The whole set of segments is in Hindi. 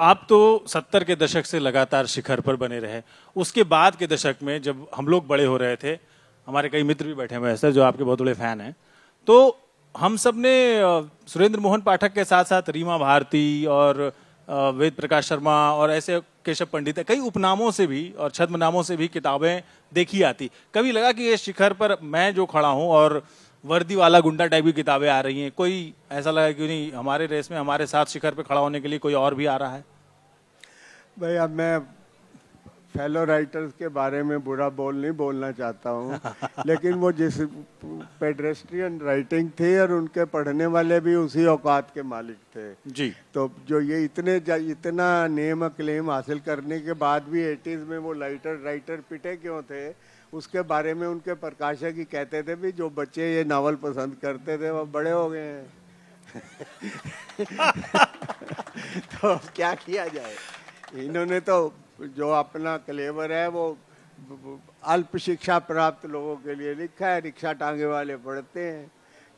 आप तो सत्तर के दशक से लगातार शिखर पर बने रहे उसके बाद के दशक में जब हम लोग बड़े हो रहे थे हमारे कई मित्र भी बैठे हुए हैं सर जो आपके बहुत बड़े फैन हैं तो हम सब ने सुरेंद्र मोहन पाठक के साथ साथ रीमा भारती और वेद प्रकाश शर्मा और ऐसे केशव पंडित है कई उपनामों से भी और छद्म नामों से भी किताबें देखी आती कभी लगा कि ये शिखर पर मैं जो खड़ा हूँ और वर्दी वाला गुंडा टाइप की किताबें आ रही हैं कोई ऐसा लगा क्यों नहीं हमारे रेस में हमारे साथ शिखर पे खड़ा होने के लिए कोई और भी आ रहा है भाई अब मैं फेलो राइटर्स के बारे में बुरा बोल नहीं बोलना चाहता हूँ लेकिन वो जिस पेड्रेस्ट्रियन राइटिंग थी और उनके पढ़ने वाले भी उसी औकात के मालिक थे जी तो जो ये इतने इतना नेम क्लेम हासिल करने के बाद भी एटीज़ में वो लाइटर राइटर पिटे क्यों थे उसके बारे में उनके प्रकाशक ही कहते थे भी जो बच्चे ये नावल पसंद करते थे वो बड़े हो गए हैं तो क्या किया जाए इन्होंने तो जो अपना क्लेवर है वो अल्प शिक्षा प्राप्त लोगों के लिए लिखा है रिक्शा टांगे वाले पढ़ते हैं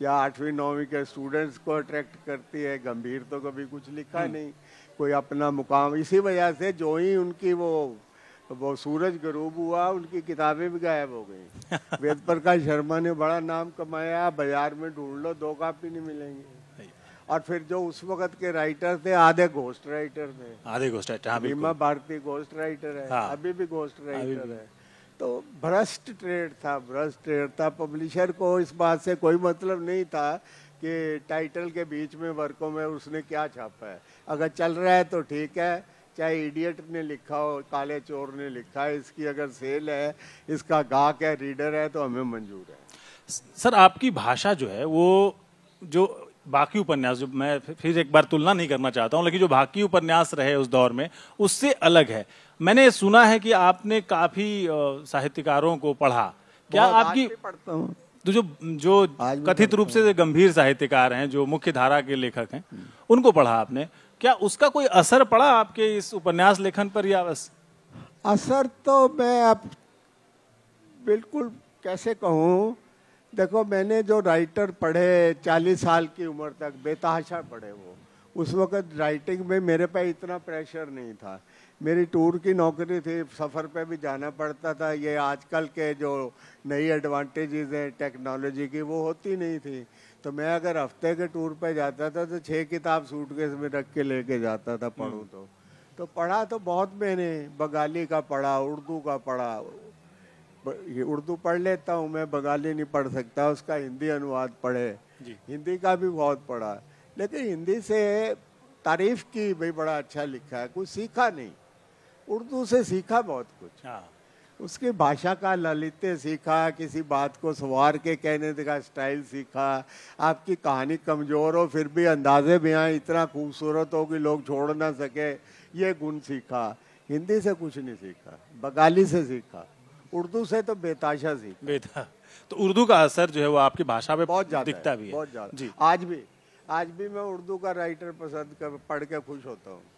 या आठवीं नौवीं के स्टूडेंट्स को अट्रैक्ट करती है गंभीर तो कभी कुछ लिखा हम्म। नहीं कोई अपना मुकाम इसी वजह से जो ही उनकी वो वो सूरज गरूब हुआ उनकी किताबें भी गायब हो गई वेद प्रकाश शर्मा ने बड़ा नाम कमाया बाजार में ढूंढ लो दो कापी नहीं मिलेंगे और फिर जो उस वक्त के राइटर थे आधे घोस्ट राइटर थे आधे घोस्ट राइटर हाँ बीमा भारती घोस्ट राइटर है हाँ, अभी भी घोस्ट राइटर है तो भ्रष्ट ट्रेड था भ्रष्ट ट्रेड था पब्लिशर को इस बात से कोई मतलब नहीं था कि टाइटल के बीच में वर्कों में उसने क्या छापा है अगर चल रहा है तो ठीक है चाहे इडियट ने लिखा हो काले चोर ने लिखा है इसकी अगर सेल है इसका गाहक है रीडर है तो हमें मंजूर है सर आपकी भाषा जो है वो जो बाकी उपन्यास जो मैं फिर एक बार तुलना नहीं करना चाहता हूँ लेकिन जो बाकी उपन्यास रहे उस दौर में उससे अलग है मैंने सुना है कि आपने काफी साहित्यकारों को पढ़ा क्या आपकी पढ़ता हूँ तो जो जो कथित रूप से गंभीर साहित्यकार हैं जो मुख्य धारा के लेखक हैं उनको पढ़ा आपने क्या उसका कोई असर पड़ा आपके इस उपन्यास लेखन पर या बस असर तो मैं आप बिल्कुल कैसे कहूँ देखो मैंने जो राइटर पढ़े चालीस साल की उम्र तक बेतहाशा पढ़े वो उस वक़्त राइटिंग में मेरे पे इतना प्रेशर नहीं था मेरी टूर की नौकरी थी सफ़र पे भी जाना पड़ता था ये आजकल के जो नई एडवांटेजेस हैं टेक्नोलॉजी की वो होती नहीं थी तो मैं अगर हफ्ते के टूर पे जाता था तो छः किताब सूटकेस में रख के लेके जाता था पढ़ूँ हम्म। तो तो पढ़ा तो बहुत मैंने बंगाली का पढ़ा उर्दू का पढ़ा ये उर्दू पढ़ लेता हूँ मैं बंगाली नहीं पढ़ सकता उसका हिंदी अनुवाद पढ़े हिंदी का भी बहुत पढ़ा लेकिन हिंदी से तारीफ की भाई बड़ा अच्छा लिखा है कुछ सीखा नहीं उर्दू से सीखा बहुत कुछ हाँ। उसकी भाषा का ललित्य सीखा किसी बात को सवार के कहने का स्टाइल सीखा आपकी कहानी कमज़ोर हो फिर भी अंदाजे आए इतना खूबसूरत हो कि लोग छोड़ ना सके ये गुण सीखा हिंदी से कुछ नहीं सीखा बंगाली से सीखा उर्दू से तो बेताशा सी बेता तो उर्दू का असर जो है वो आपकी भाषा में बहुत ज्यादा दिखता है, भी है बहुत ज्यादा जी आज भी आज भी मैं उर्दू का राइटर पसंद कर पढ़ के खुश होता हूँ